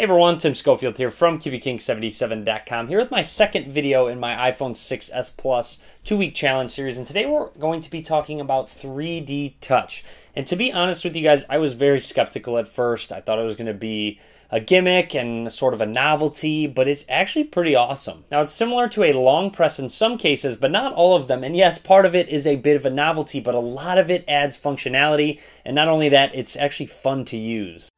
Hey everyone, Tim Schofield here from CubeKing77.com here with my second video in my iPhone 6s Plus two-week challenge series, and today we're going to be talking about 3D Touch. And to be honest with you guys, I was very skeptical at first. I thought it was going to be a gimmick and sort of a novelty, but it's actually pretty awesome. Now, it's similar to a long press in some cases, but not all of them. And yes, part of it is a bit of a novelty, but a lot of it adds functionality. And not only that, it's actually fun to use.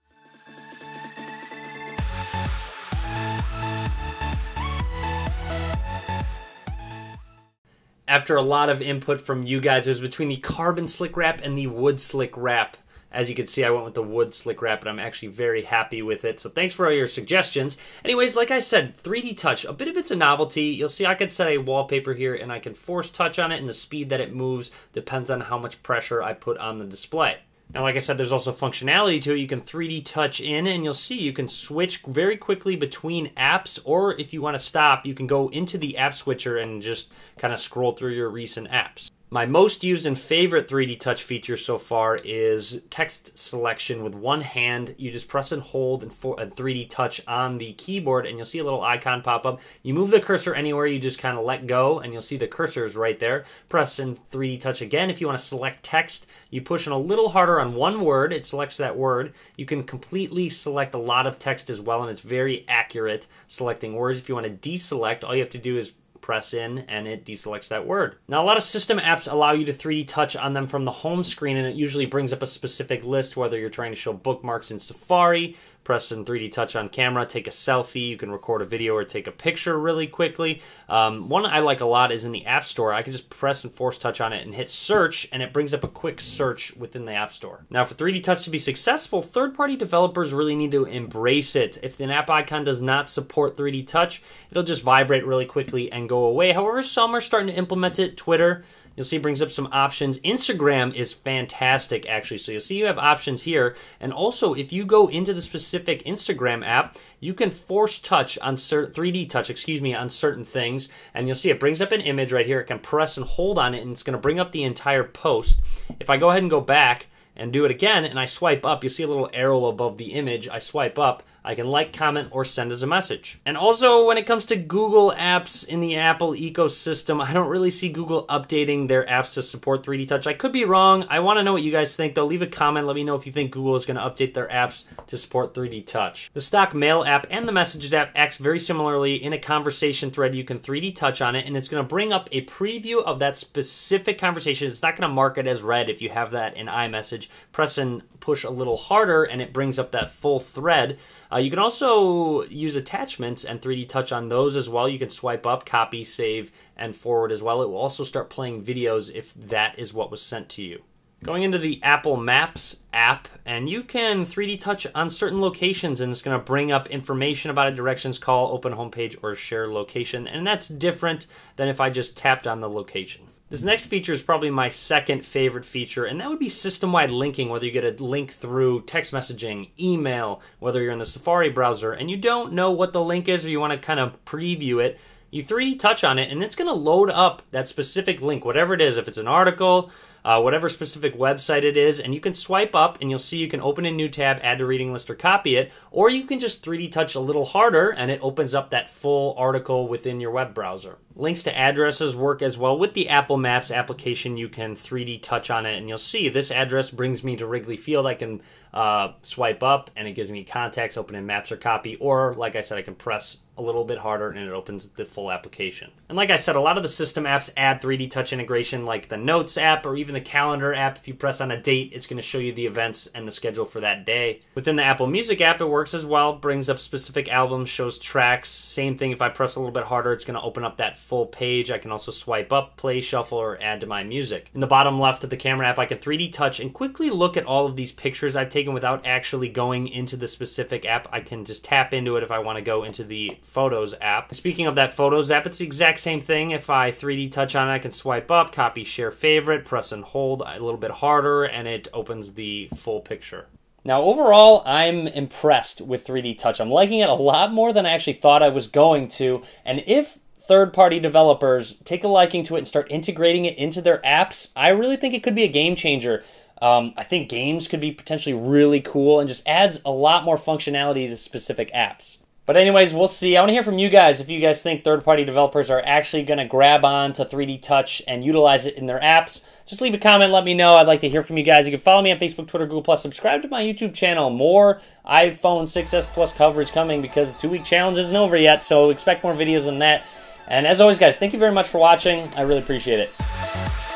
after a lot of input from you guys. It was between the carbon slick wrap and the wood slick wrap. As you can see, I went with the wood slick wrap, and I'm actually very happy with it. So thanks for all your suggestions. Anyways, like I said, 3D touch, a bit of it's a novelty. You'll see I can set a wallpaper here, and I can force touch on it, and the speed that it moves depends on how much pressure I put on the display. Now, like I said, there's also functionality to it. You can 3D touch in, and you'll see you can switch very quickly between apps, or if you want to stop, you can go into the app switcher and just kind of scroll through your recent apps. My most used and favorite 3D touch feature so far is text selection with one hand. You just press and hold and, for, and 3D touch on the keyboard, and you'll see a little icon pop up. You move the cursor anywhere, you just kind of let go, and you'll see the cursor is right there. Press and 3D touch again. If you want to select text, you push in a little harder on one word, it selects that word. You can completely select a lot of text as well, and it's very accurate selecting words. If you want to deselect, all you have to do is press in and it deselects that word. Now, a lot of system apps allow you to 3D touch on them from the home screen and it usually brings up a specific list, whether you're trying to show bookmarks in Safari, press in 3D Touch on camera, take a selfie. You can record a video or take a picture really quickly. Um, one I like a lot is in the App Store. I can just press and force touch on it and hit search, and it brings up a quick search within the App Store. Now, for 3D Touch to be successful, third party developers really need to embrace it. If an app icon does not support 3D Touch, it'll just vibrate really quickly and go away. However, some are starting to implement it. Twitter, You'll see brings up some options. Instagram is fantastic, actually. So you'll see you have options here. And also, if you go into the specific Instagram app, you can force touch on certain 3D touch, excuse me, on certain things. And you'll see it brings up an image right here. It can press and hold on it, and it's going to bring up the entire post. If I go ahead and go back and do it again, and I swipe up, you'll see a little arrow above the image. I swipe up, I can like, comment, or send us a message. And also, when it comes to Google apps in the Apple ecosystem, I don't really see Google updating their apps to support 3D Touch. I could be wrong. I want to know what you guys think, though. Leave a comment. Let me know if you think Google is going to update their apps to support 3D Touch. The stock mail app and the messages app acts very similarly. In a conversation thread, you can 3D Touch on it, and it's going to bring up a preview of that specific conversation. It's not going to mark it as read if you have that in iMessage. Press and push a little harder, and it brings up that full thread. Uh, you can also use attachments and 3D Touch on those as well. You can swipe up, copy, save, and forward as well. It will also start playing videos if that is what was sent to you. Going into the Apple Maps app, and you can 3D touch on certain locations, and it's going to bring up information about a directions call, open homepage, or share location. And that's different than if I just tapped on the location. This next feature is probably my second favorite feature, and that would be system-wide linking, whether you get a link through text messaging, email, whether you're in the Safari browser, and you don't know what the link is or you want to kind of preview it, you 3D touch on it, and it's going to load up that specific link, whatever it is, if it's an article, uh, whatever specific website it is, and you can swipe up and you'll see you can open a new tab, add to reading list, or copy it, or you can just 3D touch a little harder and it opens up that full article within your web browser. Links to addresses work as well. With the Apple Maps application, you can 3D touch on it and you'll see this address brings me to Wrigley Field. I can uh, swipe up and it gives me contacts, open in maps or copy, or like I said, I can press a little bit harder and it opens the full application. And like I said, a lot of the system apps add 3D touch integration like the Notes app or even the Calendar app. If you press on a date, it's going to show you the events and the schedule for that day. Within the Apple Music app, it works as well, brings up specific albums, shows tracks. Same thing, if I press a little bit harder, it's going to open up that full page. I can also swipe up, play, shuffle, or add to my music. In the bottom left of the camera app, I can 3D touch and quickly look at all of these pictures I've taken without actually going into the specific app. I can just tap into it if I want to go into the Photos app. Speaking of that Photos app, it's the exact same thing. If I 3D touch on it, I can swipe up, copy, share favorite, press and hold a little bit harder, and it opens the full picture. Now, overall, I'm impressed with 3D Touch. I'm liking it a lot more than I actually thought I was going to. And if third party developers take a liking to it and start integrating it into their apps, I really think it could be a game changer. Um, I think games could be potentially really cool and just adds a lot more functionality to specific apps. But anyways, we'll see. I want to hear from you guys if you guys think third-party developers are actually going to grab on to 3D Touch and utilize it in their apps. Just leave a comment, let me know. I'd like to hear from you guys. You can follow me on Facebook, Twitter, Google Plus. Subscribe to my YouTube channel. More iPhone 6s Plus coverage coming because the two-week challenge isn't over yet. So expect more videos on that. And as always, guys, thank you very much for watching. I really appreciate it.